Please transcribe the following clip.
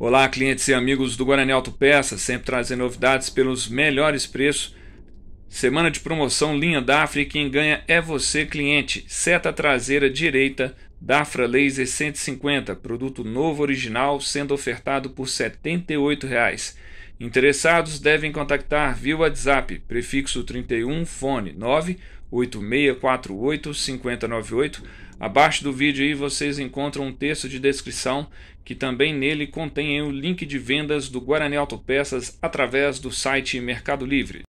Olá, clientes e amigos do Guarani Auto Peça sempre trazendo novidades pelos melhores preços. Semana de promoção linha Dafra e quem ganha é você, cliente. Seta traseira direita Dafra Laser 150, produto novo original, sendo ofertado por R$ 78,00. Interessados devem contactar via WhatsApp, prefixo 31 fone 98648 5098. Abaixo do vídeo aí vocês encontram um texto de descrição que também nele contém o link de vendas do Guarani Autopeças através do site Mercado Livre.